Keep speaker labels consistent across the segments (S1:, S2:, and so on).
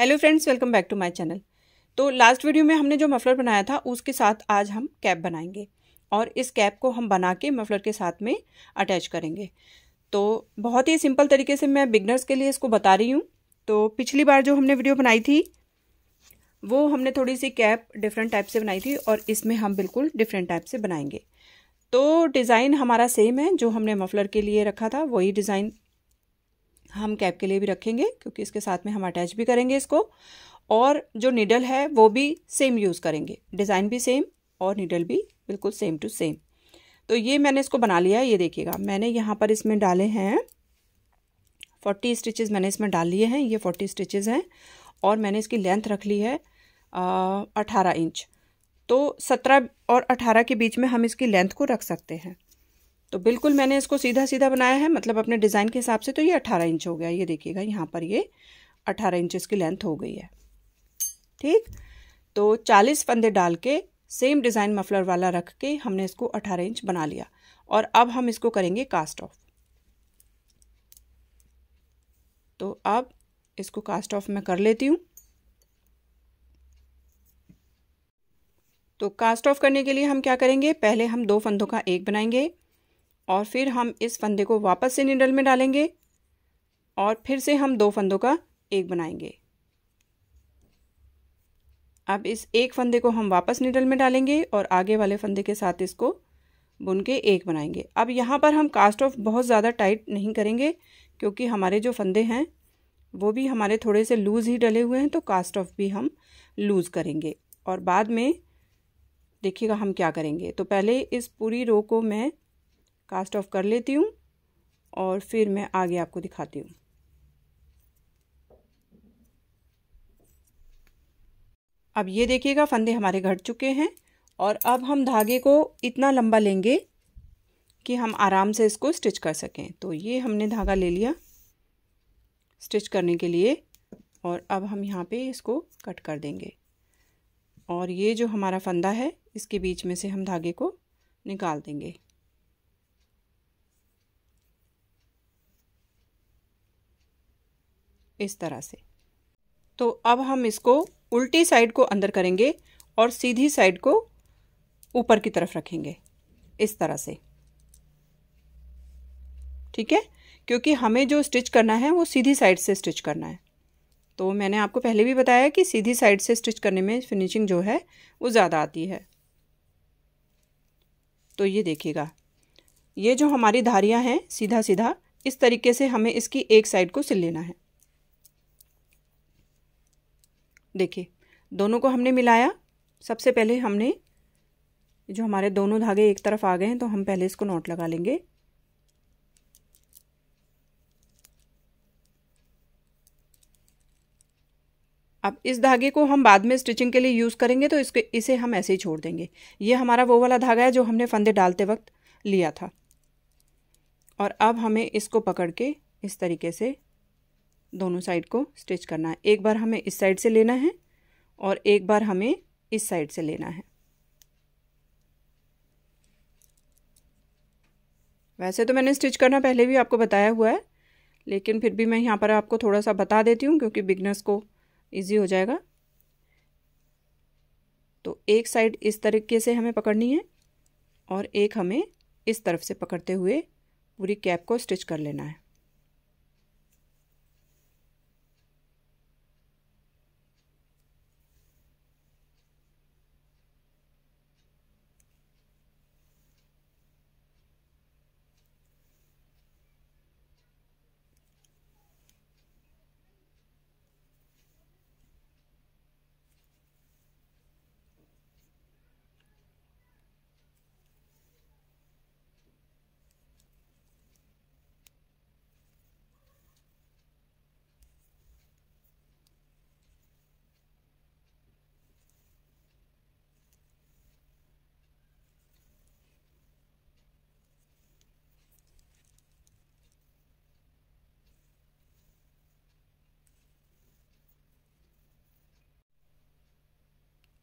S1: hello friends welcome back to my channel तो last video में हमने जो मफलर बनाया था उसके साथ आज हम कैप बनाएंगे और इस कैप को हम बना के मफलर के साथ में अटैच करेंगे तो बहुत ही सिंपल तरीके से मैं बिगनर्स के लिए इसको बता रही हूँ तो पिछली बार जो हमने वीडियो बनाई थी वो हमने थोड़ी सी कैप डिफरेंट टाइप से बनाई थी और इसमें हम बिल्कुल डिफरेंट टाइप से बनाएंगे तो डिज़ाइन हमारा सेम है जो हमने मफलर के लिए रखा था वही डिज़ाइन हम कैप के लिए भी रखेंगे क्योंकि इसके साथ में हम अटैच भी करेंगे इसको और जो निडल है वो भी सेम यूज़ करेंगे डिज़ाइन भी सेम और निडल भी बिल्कुल सेम टू सेम तो ये मैंने इसको बना लिया है ये देखिएगा मैंने यहाँ पर इसमें डाले हैं फोर्टी स्टिचेज़ मैंने इसमें डाल लिए हैं ये फोर्टी स्टिचेज़ हैं और मैंने इसकी लेंथ रख ली है अठारह इंच तो सत्रह और अठारह के बीच में हम इसकी लेंथ को रख सकते हैं तो बिल्कुल मैंने इसको सीधा सीधा बनाया है मतलब अपने डिज़ाइन के हिसाब से तो ये अठारह इंच हो गया ये देखिएगा यहाँ पर ये अठारह इंच की लेंथ हो गई है ठीक तो चालीस फंदे डाल के सेम डिज़ाइन मफलर वाला रख के हमने इसको अठारह इंच बना लिया और अब हम इसको करेंगे कास्ट ऑफ तो अब इसको कास्ट ऑफ मैं कर लेती हूँ तो कास्ट ऑफ करने के लिए हम क्या करेंगे पहले हम दो फंदों का एक बनाएंगे और फिर हम इस फंदे को वापस से निडल में डालेंगे और फिर से हम दो फंदों का एक बनाएंगे अब इस एक फंदे को हम वापस निडल में डालेंगे और आगे वाले फंदे के साथ इसको बुन के एक बनाएंगे अब यहाँ पर हम कास्ट ऑफ बहुत ज़्यादा टाइट नहीं करेंगे क्योंकि हमारे जो फंदे हैं वो भी हमारे थोड़े से लूज़ ही डले हुए हैं तो कास्ट ऑफ भी हम लूज़ करेंगे और बाद में देखिएगा हम क्या करेंगे तो पहले इस पूरी रो को मैं कास्ट ऑफ कर लेती हूँ और फिर मैं आगे आपको दिखाती हूँ अब ये देखिएगा फंदे हमारे घट चुके हैं और अब हम धागे को इतना लंबा लेंगे कि हम आराम से इसको स्टिच कर सकें तो ये हमने धागा ले लिया स्टिच करने के लिए और अब हम यहाँ पे इसको कट कर देंगे और ये जो हमारा फंदा है इसके बीच में से हम धागे को निकाल देंगे इस तरह से तो अब हम इसको उल्टी साइड को अंदर करेंगे और सीधी साइड को ऊपर की तरफ रखेंगे इस तरह से ठीक है क्योंकि हमें जो स्टिच करना है वो सीधी साइड से स्टिच करना है तो मैंने आपको पहले भी बताया कि सीधी साइड से स्टिच करने में फिनिशिंग जो है वो ज़्यादा आती है तो ये देखिएगा ये जो हमारी धारियाँ हैं सीधा सीधा इस तरीके से हमें इसकी एक साइड को सिल लेना है देखिए दोनों को हमने मिलाया सबसे पहले हमने जो हमारे दोनों धागे एक तरफ आ गए हैं तो हम पहले इसको नॉट लगा लेंगे अब इस धागे को हम बाद में स्टिचिंग के लिए यूज़ करेंगे तो इसके इसे हम ऐसे ही छोड़ देंगे ये हमारा वो वाला धागा है जो हमने फंदे डालते वक्त लिया था और अब हमें इसको पकड़ के इस तरीके से दोनों साइड को स्टिच करना है एक बार हमें इस साइड से लेना है और एक बार हमें इस साइड से लेना है वैसे तो मैंने स्टिच करना पहले भी आपको बताया हुआ है लेकिन फिर भी मैं यहाँ पर आपको थोड़ा सा बता देती हूँ क्योंकि बिगनर्स को इजी हो जाएगा तो एक साइड इस तरीके से हमें पकड़नी है और एक हमें इस तरफ से पकड़ते हुए पूरी कैप को स्टिच कर लेना है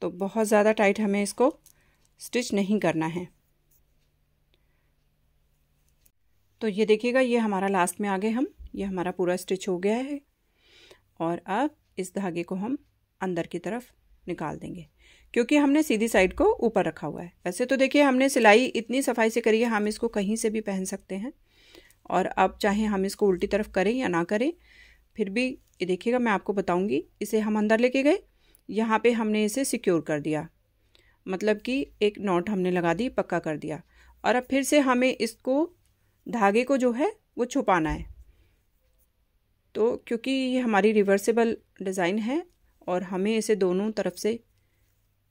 S1: तो बहुत ज़्यादा टाइट हमें इसको स्टिच नहीं करना है तो ये देखिएगा ये हमारा लास्ट में आ गए हम ये हमारा पूरा स्टिच हो गया है और अब इस धागे को हम अंदर की तरफ निकाल देंगे क्योंकि हमने सीधी साइड को ऊपर रखा हुआ है वैसे तो देखिए हमने सिलाई इतनी सफाई से करी है हम इसको कहीं से भी पहन सकते हैं और अब चाहे हम इसको उल्टी तरफ करें या ना करें फिर भी ये देखिएगा मैं आपको बताऊंगी इसे हम अंदर लेके गए यहाँ पे हमने इसे सिक्योर कर दिया मतलब कि एक नॉट हमने लगा दी पक्का कर दिया और अब फिर से हमें इसको धागे को जो है वो छुपाना है तो क्योंकि ये हमारी रिवर्सेबल डिज़ाइन है और हमें इसे दोनों तरफ से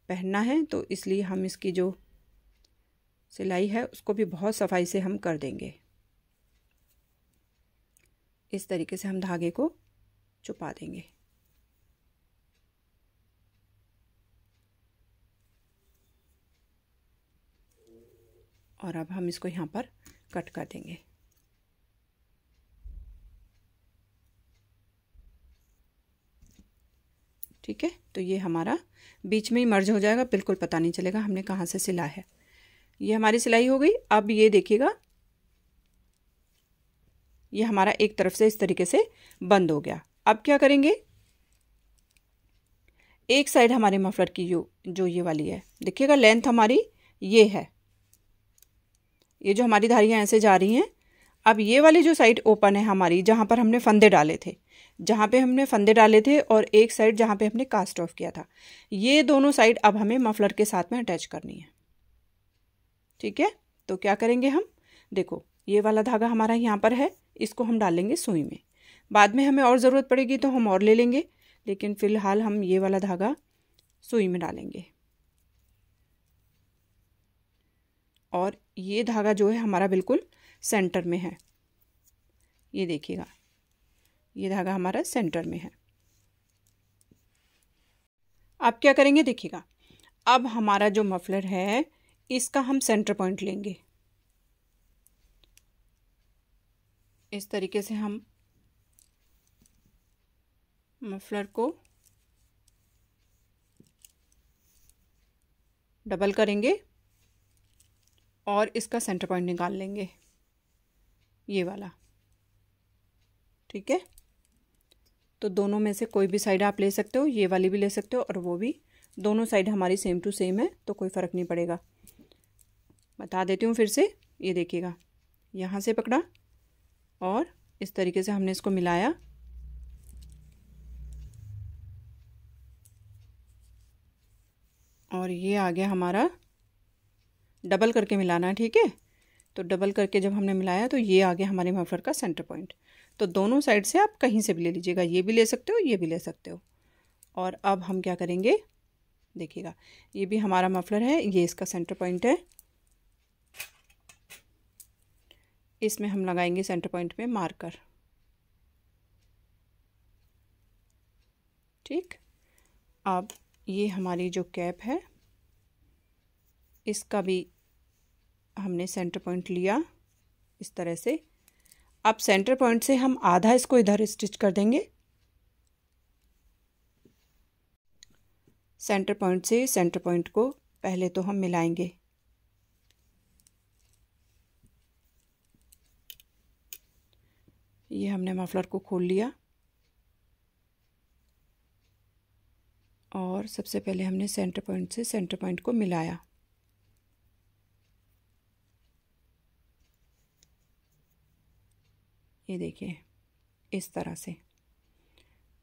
S1: पहनना है तो इसलिए हम इसकी जो सिलाई है उसको भी बहुत सफाई से हम कर देंगे इस तरीके से हम धागे को छुपा देंगे और अब हम इसको यहाँ पर कट कर देंगे ठीक है तो ये हमारा बीच में ही मर्ज हो जाएगा बिल्कुल पता नहीं चलेगा हमने कहाँ से सिला है ये हमारी सिलाई हो गई अब ये देखिएगा ये हमारा एक तरफ से इस तरीके से बंद हो गया अब क्या करेंगे एक साइड हमारे मफलर की जो जो ये वाली है देखिएगा लेंथ हमारी ये है ये जो हमारी धारियाँ ऐसे जा रही हैं अब ये वाली जो साइड ओपन है हमारी जहाँ पर हमने फंदे डाले थे जहाँ पे हमने फंदे डाले थे और एक साइड जहाँ पे हमने कास्ट ऑफ किया था ये दोनों साइड अब हमें मफलर के साथ में अटैच करनी है ठीक है तो क्या करेंगे हम देखो ये वाला धागा हमारा यहाँ पर है इसको हम डालेंगे सुई में बाद में हमें और ज़रूरत पड़ेगी तो हम और ले लेंगे लेकिन फ़िलहाल हम ये वाला धागा सुई में डालेंगे और ये धागा जो है हमारा बिल्कुल सेंटर में है ये देखिएगा ये धागा हमारा सेंटर में है आप क्या करेंगे देखिएगा अब हमारा जो मफलर है इसका हम सेंटर पॉइंट लेंगे इस तरीके से हम मफलर को डबल करेंगे और इसका सेंटर पॉइंट निकाल लेंगे ये वाला ठीक है तो दोनों में से कोई भी साइड आप ले सकते हो ये वाली भी ले सकते हो और वो भी दोनों साइड हमारी सेम टू सेम है तो कोई फ़र्क नहीं पड़ेगा बता देती हूँ फिर से ये देखिएगा यहाँ से पकड़ा और इस तरीके से हमने इसको मिलाया और ये आ गया हमारा डबल करके मिलाना है ठीक है तो डबल करके जब हमने मिलाया तो ये आ गया हमारे मफलर का सेंटर पॉइंट तो दोनों साइड से आप कहीं से भी ले लीजिएगा ये भी ले सकते हो ये भी ले सकते हो और अब हम क्या करेंगे देखिएगा ये भी हमारा मफलर है ये इसका सेंटर पॉइंट है इसमें हम लगाएंगे सेंटर पॉइंट पे मार्कर ठीक अब ये हमारी जो कैप है इसका भी हमने सेंटर पॉइंट लिया इस तरह से अब सेंटर पॉइंट से हम आधा इसको इधर स्टिच कर देंगे सेंटर पॉइंट से सेंटर पॉइंट को पहले तो हम मिलाएंगे ये हमने मफलर को खोल लिया और सबसे पहले हमने सेंटर पॉइंट से सेंटर पॉइंट को मिलाया ये देखिए इस तरह से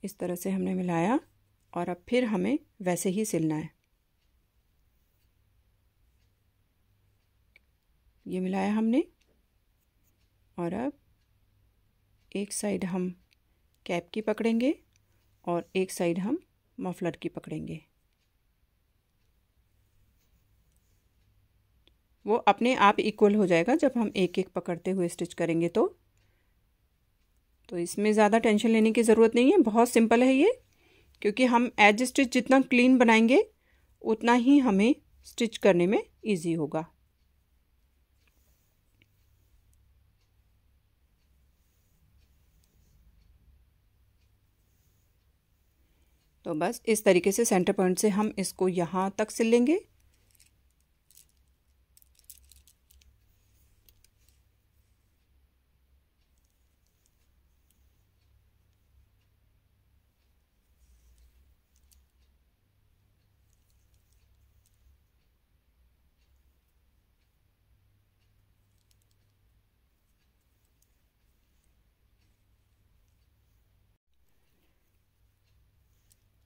S1: इस तरह से हमने मिलाया और अब फिर हमें वैसे ही सिलना है ये मिलाया हमने और अब एक साइड हम कैप की पकड़ेंगे और एक साइड हम मफलर की पकड़ेंगे वो अपने आप इक्वल हो जाएगा जब हम एक एक पकड़ते हुए स्टिच करेंगे तो तो इसमें ज़्यादा टेंशन लेने की ज़रूरत नहीं है बहुत सिंपल है ये क्योंकि हम एज स्टिच जितना क्लीन बनाएंगे उतना ही हमें स्टिच करने में ईज़ी होगा तो बस इस तरीके से सेंटर पॉइंट से हम इसको यहाँ तक सिल लेंगे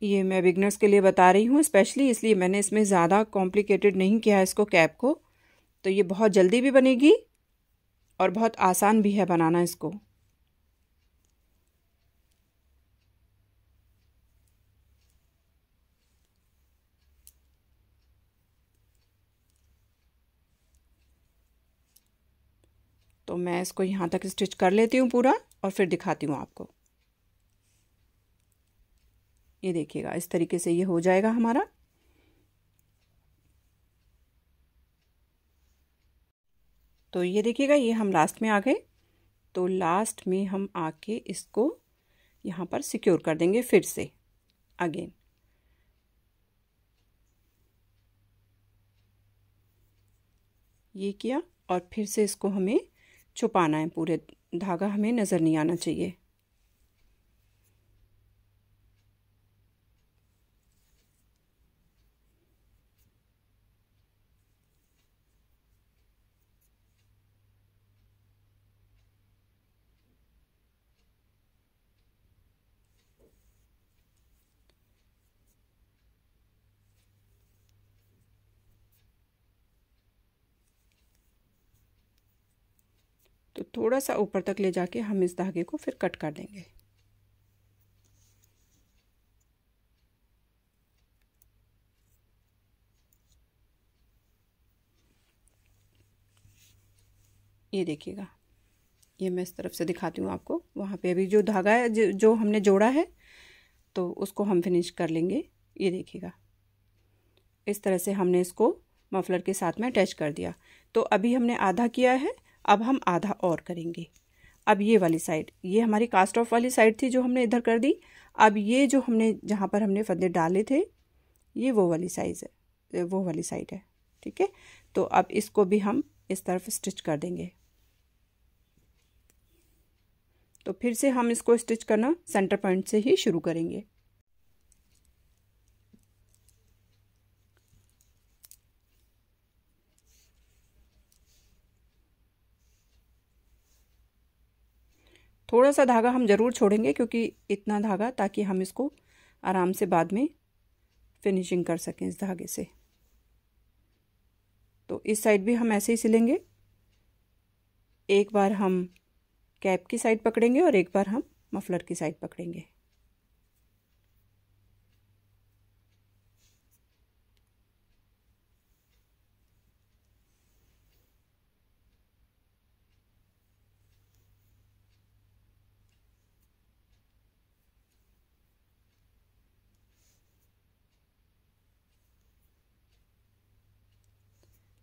S1: ये मैं बिगनर्स के लिए बता रही हूँ स्पेशली इसलिए मैंने इसमें ज़्यादा कॉम्प्लिकेटेड नहीं किया है इसको कैप को तो ये बहुत जल्दी भी बनेगी और बहुत आसान भी है बनाना इसको तो मैं इसको यहाँ तक स्टिच कर लेती हूँ पूरा और फिर दिखाती हूँ आपको ये देखिएगा इस तरीके से ये हो जाएगा हमारा तो ये देखिएगा ये हम लास्ट में आ गए तो लास्ट में हम आके इसको यहाँ पर सिक्योर कर देंगे फिर से अगेन ये किया और फिर से इसको हमें छुपाना है पूरे धागा हमें नज़र नहीं आना चाहिए तो थोड़ा सा ऊपर तक ले जाके हम इस धागे को फिर कट कर देंगे ये देखिएगा ये मैं इस तरफ से दिखाती हूँ आपको वहाँ पे अभी जो धागा है जो, जो हमने जोड़ा है तो उसको हम फिनिश कर लेंगे ये देखिएगा इस तरह से हमने इसको मफलर के साथ में अटैच कर दिया तो अभी हमने आधा किया है अब हम आधा और करेंगे अब ये वाली साइड ये हमारी कास्ट ऑफ वाली साइड थी जो हमने इधर कर दी अब ये जो हमने जहाँ पर हमने फंदे डाले थे ये वो वाली साइज है वो वाली साइड है ठीक है तो अब इसको भी हम इस तरफ स्टिच कर देंगे तो फिर से हम इसको स्टिच करना सेंटर पॉइंट से ही शुरू करेंगे थोड़ा सा धागा हम ज़रूर छोड़ेंगे क्योंकि इतना धागा ताकि हम इसको आराम से बाद में फिनिशिंग कर सकें इस धागे से तो इस साइड भी हम ऐसे ही सिलेंगे एक बार हम कैप की साइड पकड़ेंगे और एक बार हम मफलर की साइड पकड़ेंगे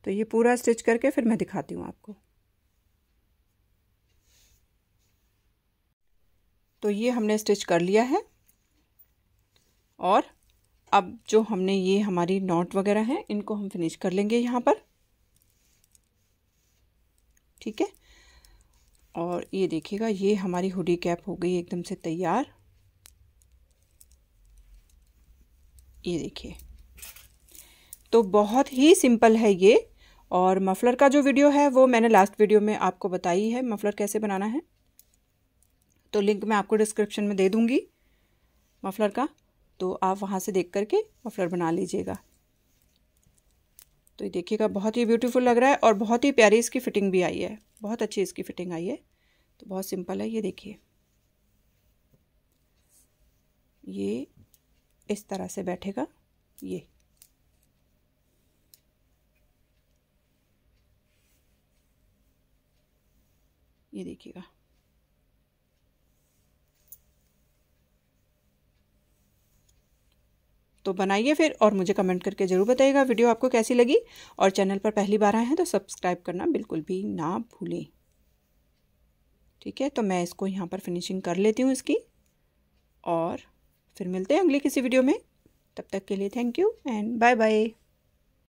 S1: तो ये पूरा स्टिच करके फिर मैं दिखाती हूँ आपको तो ये हमने स्टिच कर लिया है और अब जो हमने ये हमारी नॉट वगैरह हैं इनको हम फिनिश कर लेंगे यहाँ पर ठीक है और ये देखिएगा ये हमारी हुडी कैप हो गई एकदम से तैयार ये देखिए तो बहुत ही सिंपल है ये और मफलर का जो वीडियो है वो मैंने लास्ट वीडियो में आपको बताई है मफलर कैसे बनाना है तो लिंक मैं आपको डिस्क्रिप्शन में दे दूँगी मफलर का तो आप वहाँ से देख करके मफलर बना लीजिएगा तो ये देखिएगा बहुत ही ब्यूटीफुल लग रहा है और बहुत ही प्यारी इसकी फिटिंग भी आई है बहुत अच्छी इसकी फिटिंग आई है तो बहुत सिंपल है ये देखिए ये इस तरह से बैठेगा ये ये देखिएगा तो बनाइए फिर और मुझे कमेंट करके ज़रूर बताइएगा वीडियो आपको कैसी लगी और चैनल पर पहली बार आए हैं तो सब्सक्राइब करना बिल्कुल भी ना भूलें ठीक है तो मैं इसको यहाँ पर फिनिशिंग कर लेती हूँ इसकी और फिर मिलते हैं अगले किसी वीडियो में तब तक के लिए thank you and bye bye